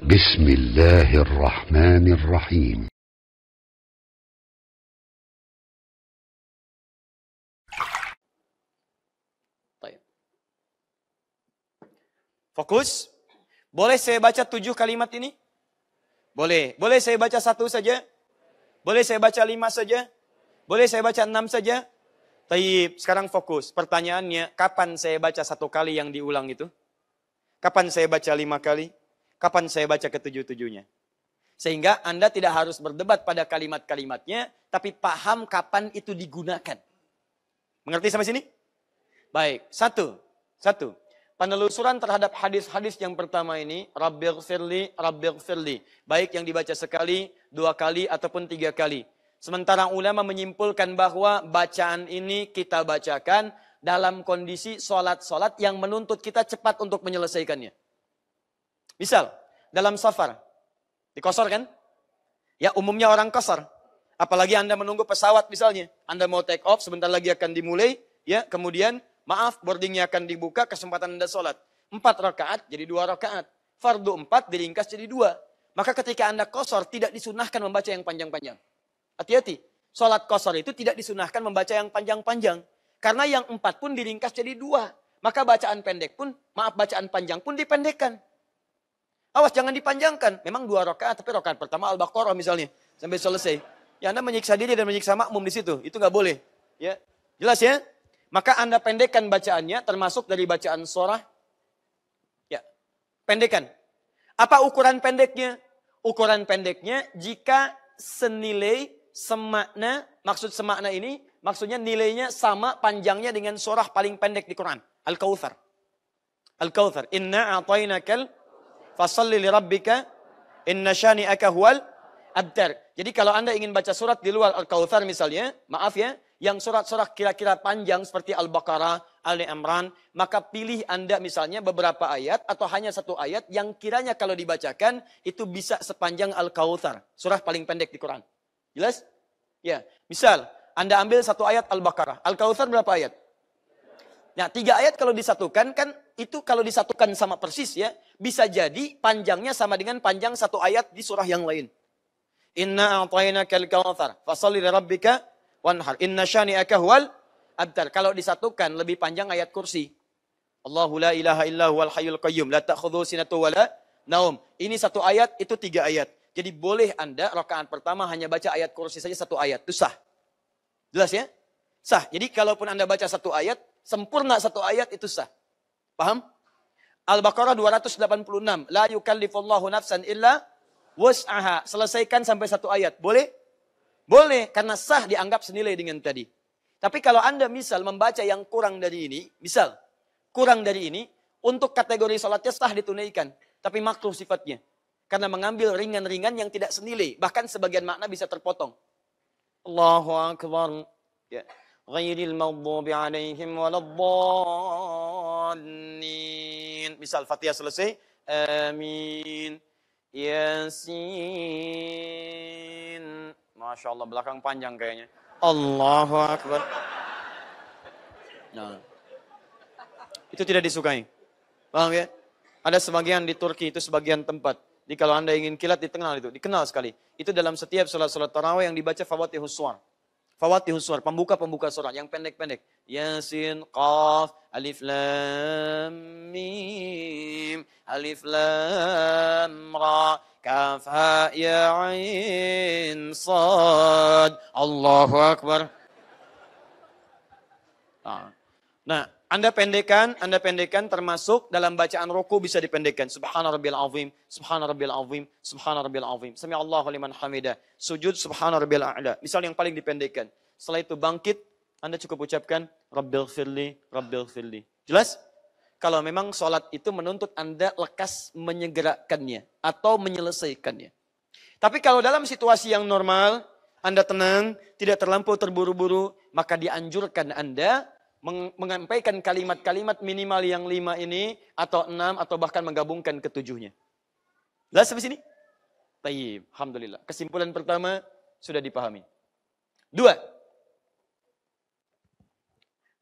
بسم الله الرحمن الرحيم طيب. Fokus. Boleh saya baca tujuh kalimat ini? Boleh. Boleh saya baca satu saja? Boleh saya baca lima saja? Boleh saya baca enam saja? Tapi sekarang fokus. Pertanyaannya, kapan saya baca satu kali yang diulang itu? Kapan saya baca lima kali? kapan saya baca ketujuh-tujuhnya. Sehingga Anda tidak harus berdebat pada kalimat-kalimatnya, tapi paham kapan itu digunakan. Mengerti sampai sini? Baik, satu. Satu. Penelusuran terhadap hadis-hadis yang pertama ini, Rabbil Firli, Rabbil Firli. Baik yang dibaca sekali, dua kali, ataupun tiga kali. Sementara ulama menyimpulkan bahwa bacaan ini kita bacakan dalam kondisi sholat-sholat yang menuntut kita cepat untuk menyelesaikannya. Misal, dalam safar. Dikosor kan? Ya umumnya orang kosor. Apalagi Anda menunggu pesawat misalnya. Anda mau take off, sebentar lagi akan dimulai. ya Kemudian, maaf, boardingnya akan dibuka, kesempatan Anda sholat. Empat rakaat jadi dua rakaat. Fardu empat diringkas jadi dua. Maka ketika Anda kosor, tidak disunahkan membaca yang panjang-panjang. Hati-hati. Sholat kosor itu tidak disunahkan membaca yang panjang-panjang. Karena yang empat pun diringkas jadi dua. Maka bacaan pendek pun, maaf bacaan panjang pun dipendekkan. Awas jangan dipanjangkan. Memang dua rakaat, tapi rakaat pertama Al-Baqarah misalnya sampai selesai. Ya Anda menyiksa diri dan menyiksa makmum di situ. Itu nggak boleh. Ya. Jelas ya? Maka Anda pendekkan bacaannya termasuk dari bacaan surah. Ya. pendekkan. Apa ukuran pendeknya? Ukuran pendeknya jika senilai semakna, maksud semakna ini maksudnya nilainya sama panjangnya dengan surah paling pendek di Quran, Al-Kautsar. Al-Kautsar, inna a'tainakal Fasalli rabbika inna syani'aka huwal abtar. Jadi kalau Anda ingin baca surat di luar al kawthar misalnya, maaf ya, yang surat-surat kira-kira panjang seperti Al-Baqarah, Ali Imran, maka pilih Anda misalnya beberapa ayat atau hanya satu ayat yang kiranya kalau dibacakan itu bisa sepanjang al kawthar surah paling pendek di Quran. Jelas? Ya, misal Anda ambil satu ayat Al-Baqarah. al kawthar berapa ayat? Nah, tiga ayat kalau disatukan kan itu kalau disatukan sama persis ya, bisa jadi panjangnya sama dengan panjang satu ayat di surah yang lain. Inna kal kawthar fasalli rabbika wanhar. Inna syani'aka huwal abtar. Kalau disatukan lebih panjang ayat kursi. Allahu la ilaha illa huwal hayyul qayyum la ta'khudhu sinatu wa la naum. Ini satu ayat itu tiga ayat. Jadi boleh Anda rakaat pertama hanya baca ayat kursi saja satu ayat. Itu sah. Jelas ya? Sah. Jadi kalaupun Anda baca satu ayat, sempurna satu ayat itu sah. Paham? Al-Baqarah 286. La yukallifullahu nafsan illa wus'aha. Selesaikan sampai satu ayat. Boleh? Boleh, karena sah dianggap senilai dengan tadi. Tapi kalau Anda misal membaca yang kurang dari ini, misal kurang dari ini, untuk kategori sholatnya sah ditunaikan. Tapi makruh sifatnya. Karena mengambil ringan-ringan yang tidak senilai. Bahkan sebagian makna bisa terpotong. Allahu Akbar. Ya. غير المغضوب عليهم ولا الضالين الفاتحة Fatihah آمين amin ما شاء الله belakang panjang kayaknya الله أكبر nah itu tidak disukai paham ya ada sebagian di Turki itu sebagian tempat jadi kalau anda ingin kilat dikenal itu dikenal sekali itu dalam setiap salat salat tarawih yang dibaca Fawatihus suar. Fawatihus surah, pembuka-pembuka surah yang pendek-pendek. Yasin, Qaf, Alif Lam Mim, Alif Lam Ra, Kaf Ha Ya Ain Sad. Allahu Akbar. Ah. Nah, anda pendekkan, Anda pendekkan termasuk dalam bacaan ruku bisa dipendekkan. Subhana rabbil azim, subhana rabbil azim, subhana rabbil azim. Sami Allahu liman hamidah. Sujud subhana rabbil a'la. Misal yang paling dipendekkan. Setelah itu bangkit, Anda cukup ucapkan rabbil firli, rabbil firli. Jelas? Kalau memang sholat itu menuntut Anda lekas menyegerakannya atau menyelesaikannya. Tapi kalau dalam situasi yang normal, Anda tenang, tidak terlampau terburu-buru, maka dianjurkan Anda mengampaikan kalimat-kalimat minimal yang lima ini atau enam atau bahkan menggabungkan ketujuhnya. Lalu sampai sini? Tayyib, Alhamdulillah. Kesimpulan pertama sudah dipahami. Dua.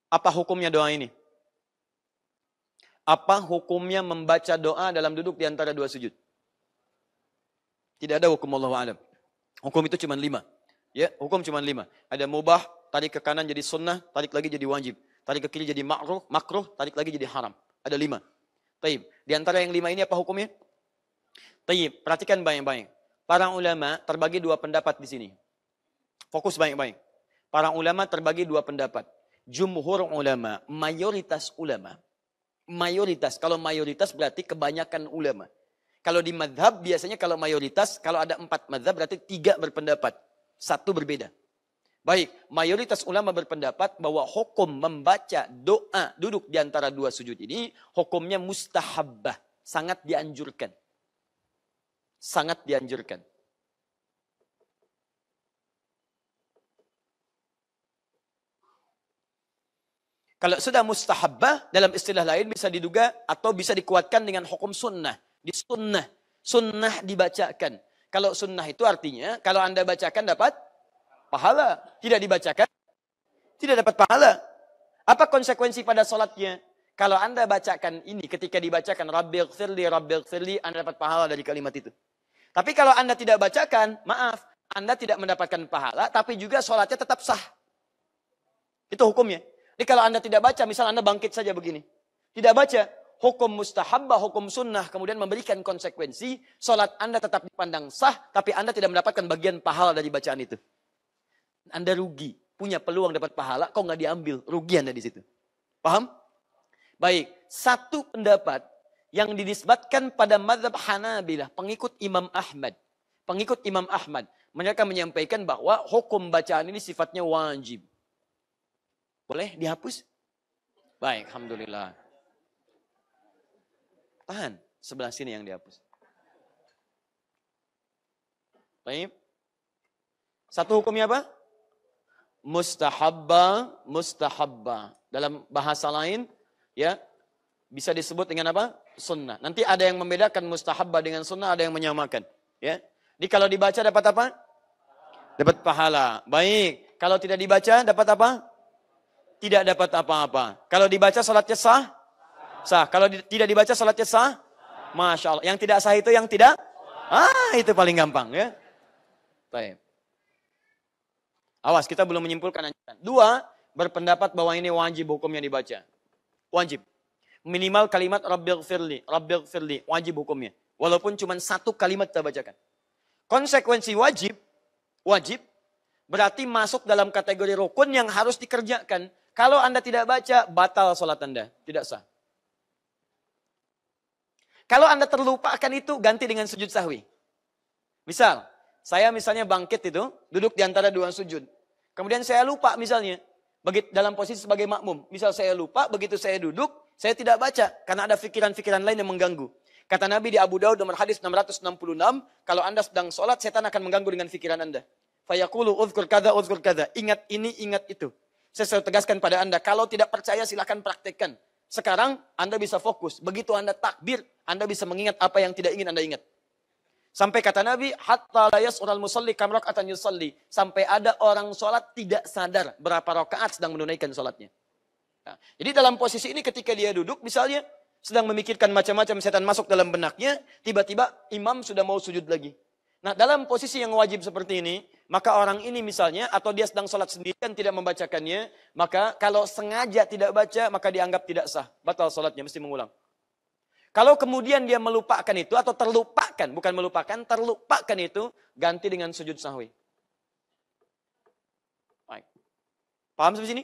Apa hukumnya doa ini? Apa hukumnya membaca doa dalam duduk di antara dua sujud? Tidak ada hukum Allah alam. Hukum itu cuma lima. Ya, hukum cuma lima. Ada mubah, tarik ke kanan jadi sunnah, tarik lagi jadi wajib. Tarik ke kiri jadi makruh, makruh, tarik lagi jadi haram. Ada lima. Taib. Di antara yang lima ini apa hukumnya? Taib. Perhatikan baik-baik. Para ulama terbagi dua pendapat di sini. Fokus baik-baik. Para ulama terbagi dua pendapat. Jumhur ulama, mayoritas ulama. Mayoritas, kalau mayoritas berarti kebanyakan ulama. Kalau di madhab biasanya kalau mayoritas, kalau ada empat madhab berarti tiga berpendapat. Satu berbeda. Baik, mayoritas ulama berpendapat bahwa hukum membaca doa duduk di antara dua sujud ini hukumnya mustahabbah, sangat dianjurkan. Sangat dianjurkan. Kalau sudah mustahabbah dalam istilah lain bisa diduga atau bisa dikuatkan dengan hukum sunnah. Di sunnah, sunnah dibacakan. Kalau sunnah itu artinya kalau Anda bacakan dapat pahala. Tidak dibacakan, tidak dapat pahala. Apa konsekuensi pada sholatnya? Kalau anda bacakan ini ketika dibacakan Rabbil Firli, Rabbil Firli, anda dapat pahala dari kalimat itu. Tapi kalau anda tidak bacakan, maaf, anda tidak mendapatkan pahala, tapi juga sholatnya tetap sah. Itu hukumnya. Jadi kalau anda tidak baca, misal anda bangkit saja begini. Tidak baca, hukum mustahabbah, hukum sunnah, kemudian memberikan konsekuensi, sholat anda tetap dipandang sah, tapi anda tidak mendapatkan bagian pahala dari bacaan itu. Anda rugi. Punya peluang dapat pahala, kok nggak diambil. Rugi Anda di situ. Paham? Baik, satu pendapat yang dinisbatkan pada madhab Hanabilah, pengikut Imam Ahmad. Pengikut Imam Ahmad. Mereka menyampaikan bahwa hukum bacaan ini sifatnya wajib. Boleh dihapus? Baik, Alhamdulillah. Tahan, sebelah sini yang dihapus. Baik. Satu hukumnya apa? mustahabba mustahabba dalam bahasa lain ya bisa disebut dengan apa sunnah nanti ada yang membedakan mustahabba dengan sunnah ada yang menyamakan ya jadi kalau dibaca dapat apa dapat pahala baik kalau tidak dibaca dapat apa tidak dapat apa-apa kalau dibaca salatnya sah sah kalau di, tidak dibaca salatnya sah masya Allah yang tidak sah itu yang tidak ah itu paling gampang ya baik Awas, kita belum menyimpulkan anjuran. Dua, berpendapat bahwa ini wajib hukum yang dibaca. Wajib. Minimal kalimat Rabbil Firli, Rabbil Firli, wajib hukumnya. Walaupun cuma satu kalimat kita bacakan. Konsekuensi wajib, wajib, berarti masuk dalam kategori rukun yang harus dikerjakan. Kalau Anda tidak baca, batal sholat Anda. Tidak sah. Kalau Anda terlupakan itu, ganti dengan sujud sahwi. Misal, saya misalnya bangkit itu, duduk di antara dua sujud. Kemudian saya lupa misalnya, begitu dalam posisi sebagai makmum. Misal saya lupa, begitu saya duduk, saya tidak baca karena ada pikiran-pikiran lain yang mengganggu. Kata Nabi di Abu Daud nomor hadis 666, kalau Anda sedang sholat, setan akan mengganggu dengan pikiran Anda. Fayaqulu uzkur kada, uzkur kada. Ingat ini, ingat itu. Saya selalu tegaskan pada Anda, kalau tidak percaya silahkan praktekkan. Sekarang Anda bisa fokus. Begitu Anda takbir, Anda bisa mengingat apa yang tidak ingin Anda ingat. Sampai kata Nabi, hatta la yas'ural musalli kam raka'atan yusalli. Sampai ada orang sholat tidak sadar berapa rakaat sedang menunaikan sholatnya. Nah, jadi dalam posisi ini ketika dia duduk misalnya, sedang memikirkan macam-macam setan masuk dalam benaknya, tiba-tiba imam sudah mau sujud lagi. Nah dalam posisi yang wajib seperti ini, maka orang ini misalnya atau dia sedang sholat dan tidak membacakannya, maka kalau sengaja tidak baca maka dianggap tidak sah, batal sholatnya mesti mengulang. Kalau kemudian dia melupakan itu atau terlupa terlupakan, bukan melupakan, terlupakan itu ganti dengan sujud sahwi. Baik. Paham sampai sini?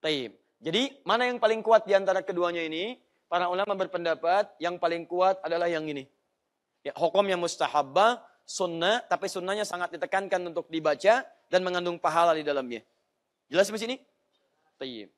Taib. Jadi, mana yang paling kuat di antara keduanya ini? Para ulama berpendapat yang paling kuat adalah yang ini. Ya, hukum yang mustahabah sunnah, tapi sunnahnya sangat ditekankan untuk dibaca dan mengandung pahala di dalamnya. Jelas sampai sini? Taib.